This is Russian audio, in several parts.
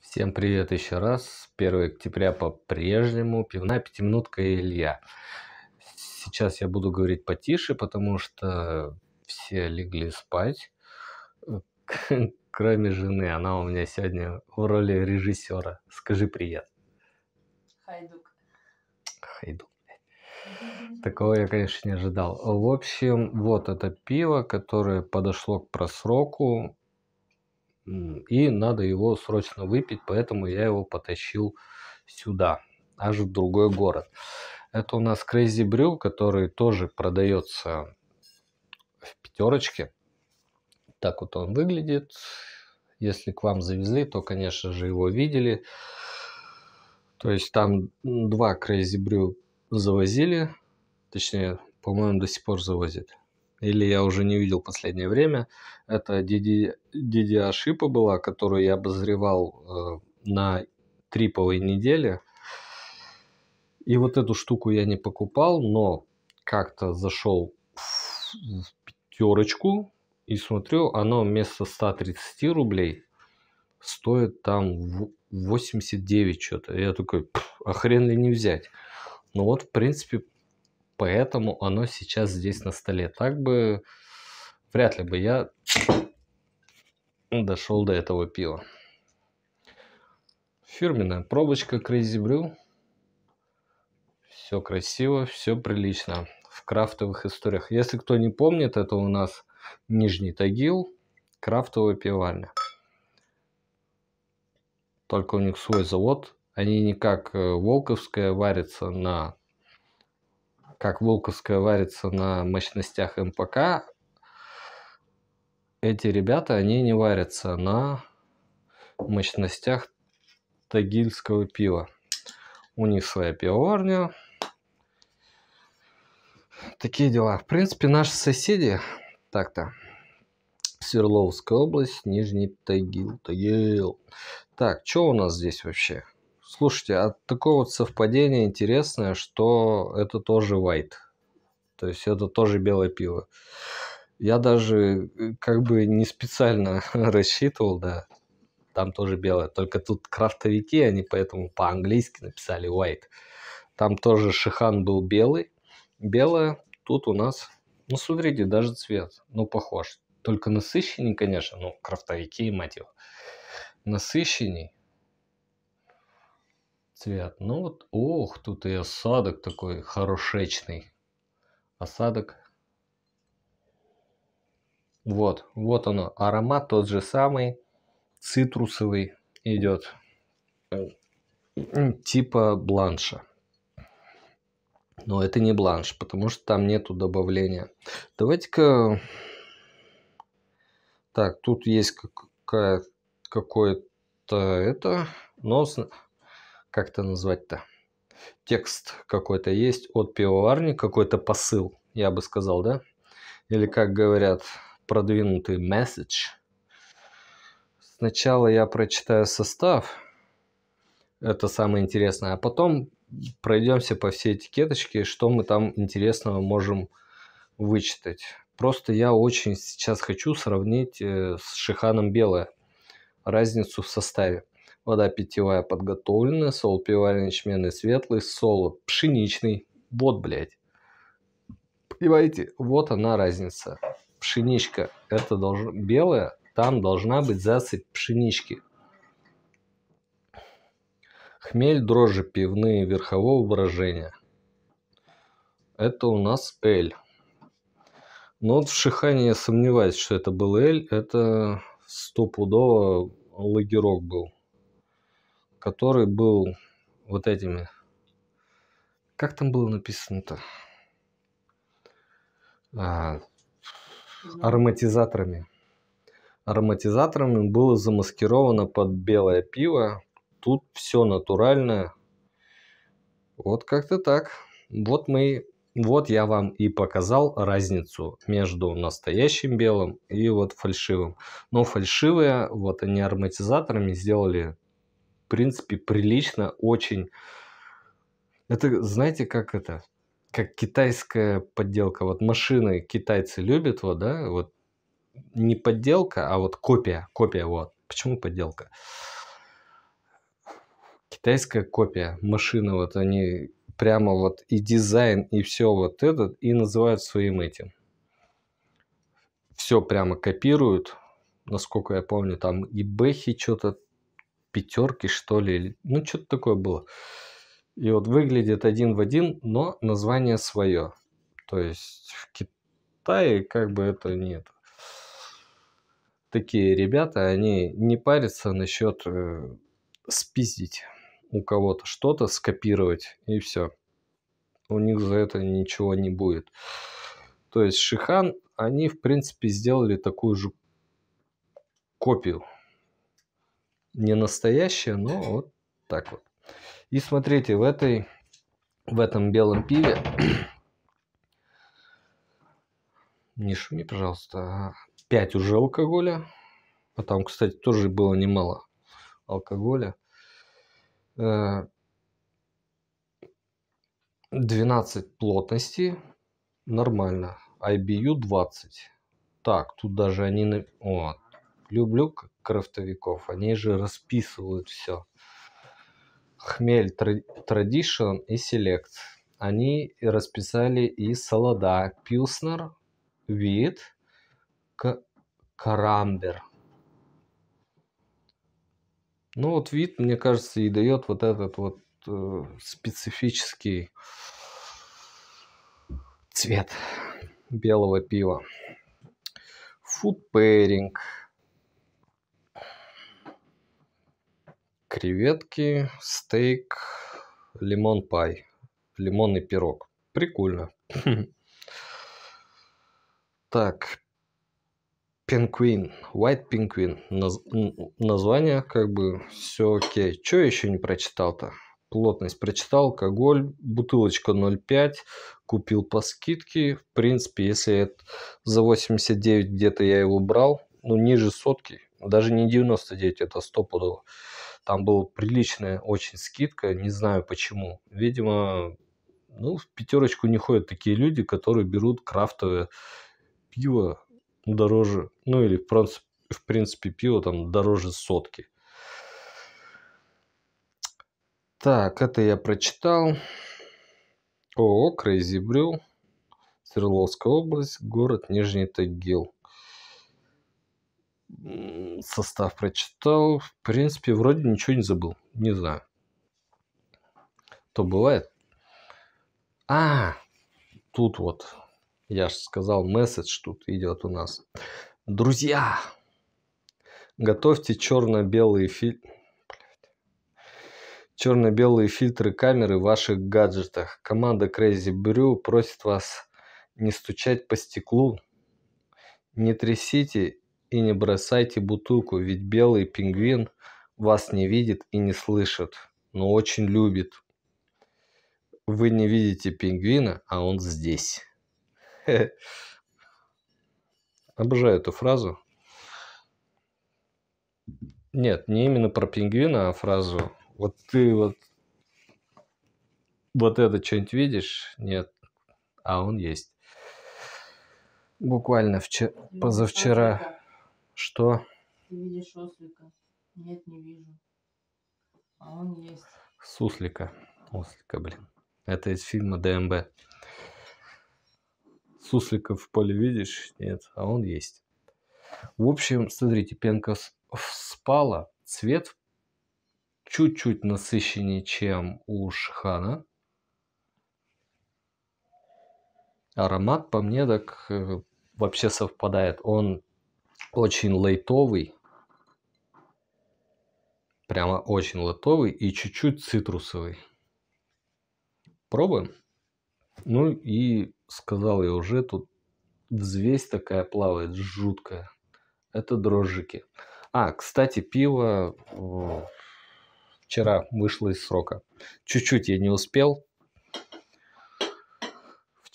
Всем привет еще раз. С 1 октября по-прежнему. Пивная пятиминутка и Илья. Сейчас я буду говорить потише, потому что все легли спать. Кроме жены. Она у меня сегодня в роли режиссера. Скажи привет. Хайдук. Хайдук. Такого я, конечно, не ожидал. В общем, вот это пиво, которое подошло к просроку и надо его срочно выпить, поэтому я его потащил сюда, аж в другой город. Это у нас Crazy Brew, который тоже продается в пятерочке. Так вот он выглядит. Если к вам завезли, то, конечно же, его видели. То есть там два Crazy Brew завозили, точнее, по-моему, до сих пор завозит или я уже не видел последнее время, это DDA-шипа была, которую я обозревал э, на триповой неделе. И вот эту штуку я не покупал, но как-то зашел в пятерочку и смотрю, оно вместо 130 рублей стоит там 89 что-то. Я такой, а хрен ли не взять? Ну вот, в принципе, поэтому оно сейчас здесь на столе. Так бы вряд ли бы я дошел до этого пива. Фирменная пробочка Crazy Brew. Все красиво, все прилично. В крафтовых историях. Если кто не помнит, это у нас Нижний Тагил, крафтовая пивальня. Только у них свой завод. Они не как э, Волковская варятся на как Волковская варится на мощностях МПК, эти ребята, они не варятся на мощностях тагильского пива. У них своя пивоварня. Такие дела. В принципе, наши соседи, так-то, Свердловская область, Нижний Тагил, Тагил. Так, что у нас здесь вообще? Слушайте, а такое вот совпадение интересное, что это тоже white. То есть это тоже белое пиво. Я даже э, как бы не специально рассчитывал, да. Там тоже белое. Только тут крафтовики, они поэтому по-английски написали white. Там тоже шихан был белый. Белое. Тут у нас, ну смотрите, даже цвет, ну похож. Только насыщенней, конечно, ну крафтовики, мать его. Насыщенней цвет. Ну вот, ох, тут и осадок такой хорошечный. Осадок. Вот, вот оно. Аромат тот же самый, цитрусовый идет. Типа бланша. Но это не бланш, потому что там нету добавления. Давайте-ка... Так, тут есть какая, какое-то это... Но как это назвать-то, текст какой-то есть от пивоварни, какой-то посыл, я бы сказал, да? Или, как говорят, продвинутый месседж. Сначала я прочитаю состав, это самое интересное, а потом пройдемся по всей этикеточке, что мы там интересного можем вычитать. Просто я очень сейчас хочу сравнить э, с Шиханом Белое разницу в составе вода питьевая подготовленная, сол пивальный, ячменный, светлый, сол пшеничный. Вот, блядь. Понимаете, вот она разница. Пшеничка, это должно, белая, там должна быть засыпь пшенички. Хмель, дрожжи, пивные, верхового выражения. Это у нас эль. Но вот в Шихане я сомневаюсь, что это был эль, Это стопудово лагерок был который был вот этими... Как там было написано-то? А, ароматизаторами. Ароматизаторами было замаскировано под белое пиво. Тут все натуральное. Вот как-то так. Вот мы, вот я вам и показал разницу между настоящим белым и вот фальшивым. Но фальшивые, вот они ароматизаторами сделали принципе, прилично, очень. Это, знаете, как это? Как китайская подделка. Вот машины китайцы любят, вот, да, вот не подделка, а вот копия, копия, вот. Почему подделка? Китайская копия машины, вот они прямо вот и дизайн, и все вот этот, и называют своим этим. Все прямо копируют, насколько я помню, там и Бэхи что-то пятерки, что ли. Ну, что-то такое было. И вот выглядит один в один, но название свое. То есть в Китае как бы это нет. Такие ребята, они не парятся насчет э, спиздить у кого-то что-то, скопировать и все. У них за это ничего не будет. То есть Шихан, они в принципе сделали такую же копию не настоящее, но вот так вот. И смотрите, в, этой, в этом белом пиве... не шуми, пожалуйста. 5 уже алкоголя. А там, кстати, тоже было немало алкоголя. 12 э, плотности. Нормально. IBU 20. Так, тут даже они... Вот, люблю крафтовиков, они же расписывают все. Хмель, Традишн и Селект. Они расписали и Солода, Пилснер, Вид, Карамбер. Ну вот вид, мне кажется, и дает вот этот вот э, специфический цвет белого пива. Food pairing. креветки, стейк, лимон пай, лимонный пирог. Прикольно. Так, пингвин, White пингвин, Название как бы все окей. Что еще не прочитал-то? Плотность прочитал, алкоголь, бутылочка 0,5, купил по скидке. В принципе, если это за 89 где-то я его брал, ну ниже сотки, даже не 99, это стопудово. Там была приличная очень скидка, не знаю почему. Видимо, ну, в пятерочку не ходят такие люди, которые берут крафтовое пиво дороже, ну или в принципе пиво там дороже сотки. Так, это я прочитал. О, «Крейзи Брю», Свердловская область, город Нижний Тагил состав прочитал. В принципе, вроде ничего не забыл. Не знаю. То бывает. А, тут вот, я же сказал, месседж тут идет у нас. Друзья, готовьте черно-белые фильмы черно-белые фильтры камеры в ваших гаджетах. Команда Crazy Brew просит вас не стучать по стеклу, не трясите и не бросайте бутылку, ведь белый пингвин вас не видит и не слышит, но очень любит. Вы не видите пингвина, а он здесь. Обожаю эту фразу. Нет, не именно про пингвина, а фразу. Вот ты вот вот это что-нибудь видишь? Нет. А он есть. Буквально вчера, ну, позавчера. Что? Ты видишь ослика? Нет, не вижу. А он есть. Суслика. Ослика, блин. Это из фильма ДМБ. Суслика в поле видишь? Нет, а он есть. В общем, смотрите, пенка спала. Цвет чуть-чуть насыщеннее, чем у Шихана. Аромат, по мне, так э, вообще совпадает. Он очень лайтовый. Прямо очень лайтовый и чуть-чуть цитрусовый. Пробуем. Ну и сказал я уже, тут взвесь такая плавает, жуткая. Это дрожжики. А, кстати, пиво э, вчера вышло из срока. Чуть-чуть я не успел,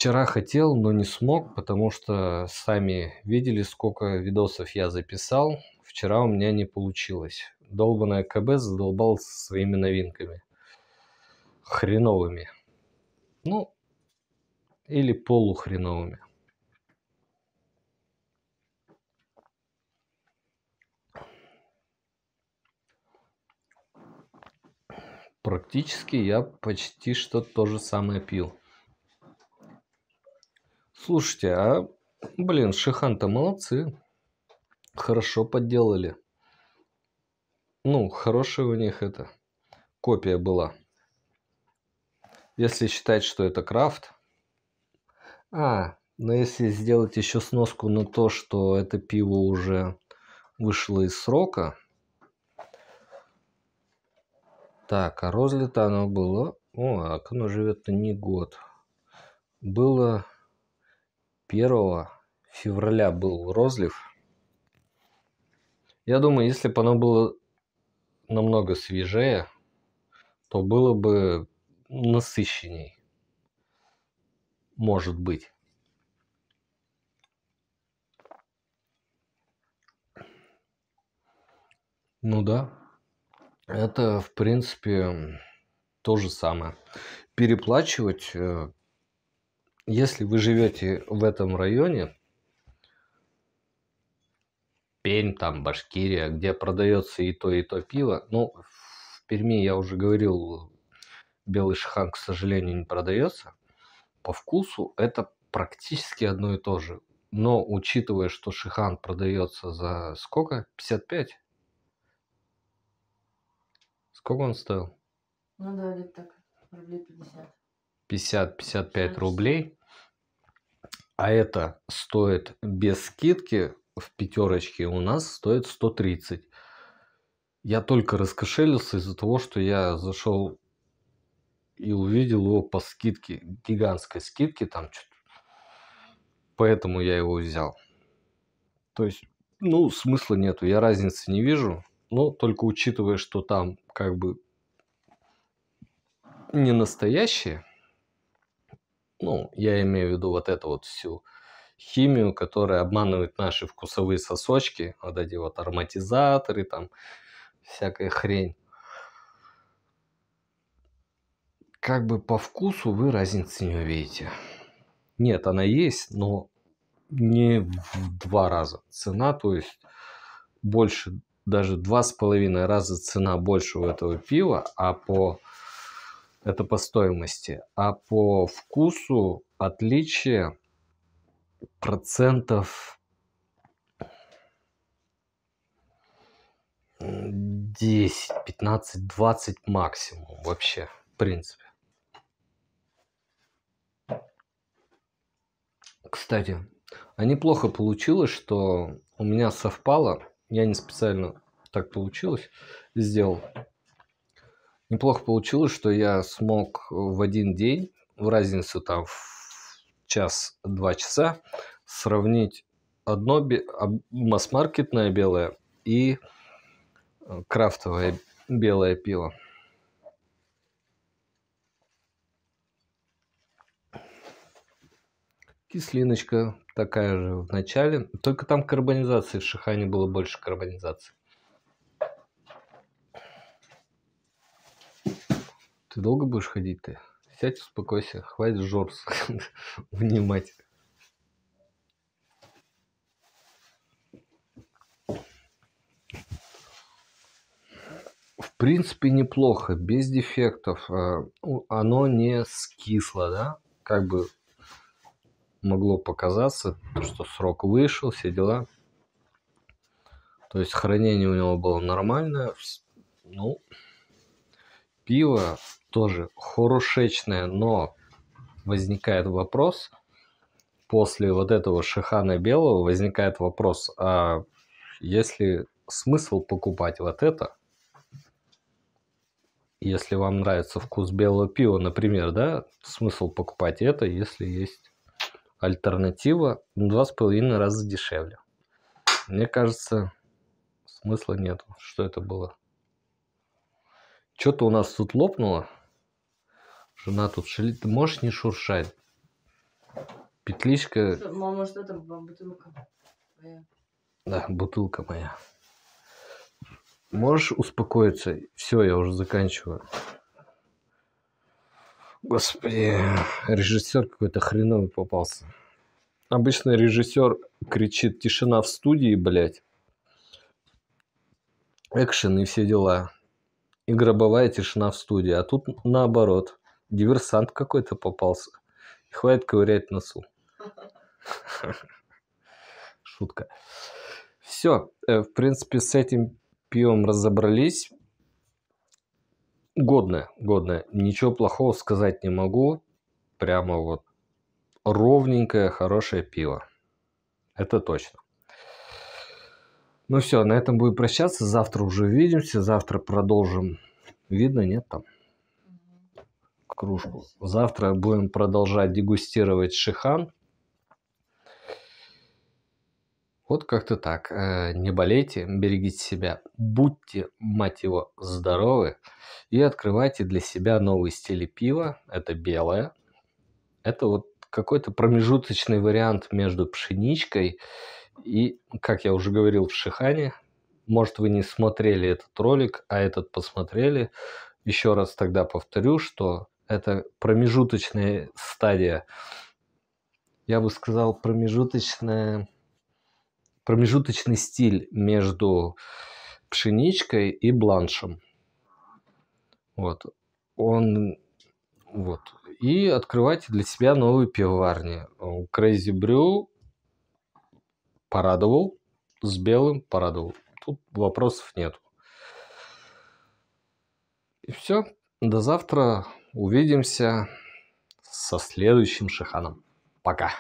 Вчера хотел, но не смог, потому что сами видели, сколько видосов я записал. Вчера у меня не получилось. Долбанная КБ задолбал своими новинками. Хреновыми. Ну, или полухреновыми. Практически я почти что то же самое пил. Слушайте, а, блин, Шихан-то молодцы. Хорошо подделали. Ну, хорошая у них это копия была. Если считать, что это крафт. А, но если сделать еще сноску на то, что это пиво уже вышло из срока. Так, а розлито оно было... О, а оно живет не год. Было 1 февраля был розлив. Я думаю, если бы оно было намного свежее, то было бы насыщенней. Может быть. Ну да. Это, в принципе, то же самое. Переплачивать э, если вы живете в этом районе, Пермь, там, Башкирия, где продается и то, и то пиво. Ну, в Перми, я уже говорил, белый шхан, к сожалению, не продается. По вкусу это практически одно и то же. Но учитывая, что шихан продается за сколько? 55? Сколько он стоил? Ну да, лет так, рублей 50. 50-55 рублей. А это стоит без скидки в пятерочке у нас стоит 130. Я только раскошелился из-за того, что я зашел и увидел его по скидке, гигантской скидке, там что-то. Поэтому я его взял. То есть, ну, смысла нету, я разницы не вижу, но только учитывая, что там как бы не настоящие, ну, я имею в виду вот эту вот всю химию, которая обманывает наши вкусовые сосочки, вот эти вот ароматизаторы, там всякая хрень. Как бы по вкусу вы разницы не увидите. Нет, она есть, но не в два раза. Цена, то есть больше, даже два с половиной раза цена больше у этого пива, а по это по стоимости. А по вкусу отличие процентов 10, 15, 20 максимум вообще, в принципе. Кстати, а неплохо получилось, что у меня совпало, я не специально так получилось, сделал неплохо получилось, что я смог в один день, в разницу там в час-два часа, сравнить одно масс-маркетное белое и э, крафтовое белое пиво. Кислиночка такая же в начале, только там карбонизации, в Шихане было больше карбонизации. Ты долго будешь ходить ты. Сядь, успокойся, хватит жорс внимать. В принципе, неплохо, без дефектов. А, оно не скисло, да? Как бы могло показаться, что срок вышел, все дела. То есть хранение у него было нормальное. Ну, пиво тоже хорошечная, но возникает вопрос, после вот этого шихана белого возникает вопрос, а есть ли смысл покупать вот это? Если вам нравится вкус белого пива, например, да, смысл покупать это, если есть альтернатива два с половиной раза дешевле. Мне кажется, смысла нет, что это было. Что-то у нас тут лопнуло. Жена тут шалит. Ты можешь не шуршать? Петличка... мама, что там? Бутылка моя. Да, бутылка моя. Можешь успокоиться? Все, я уже заканчиваю. Господи, режиссер какой-то хреновый попался. Обычно режиссер кричит «Тишина в студии, блядь!» Экшен и все дела. И гробовая тишина в студии. А тут наоборот – диверсант какой-то попался. И хватит ковырять носу. Шутка. Все, э, в принципе, с этим пивом разобрались. Годное, годное. Ничего плохого сказать не могу. Прямо вот ровненькое, хорошее пиво. Это точно. Ну все, на этом будем прощаться. Завтра уже увидимся. Завтра продолжим. Видно, нет там? кружку. Завтра будем продолжать дегустировать шихан. Вот как-то так. Э, не болейте, берегите себя, будьте, мать его, здоровы и открывайте для себя новые стили пива. Это белое. Это вот какой-то промежуточный вариант между пшеничкой и, как я уже говорил в Шихане, может вы не смотрели этот ролик, а этот посмотрели. Еще раз тогда повторю, что это промежуточная стадия. Я бы сказал, промежуточная, промежуточный стиль между пшеничкой и бланшем. Вот. Он вот. И открывайте для себя новые пивоварни. Crazy Brew порадовал, с белым порадовал. Тут вопросов нет. И все. До завтра увидимся со следующим шиханом. Пока.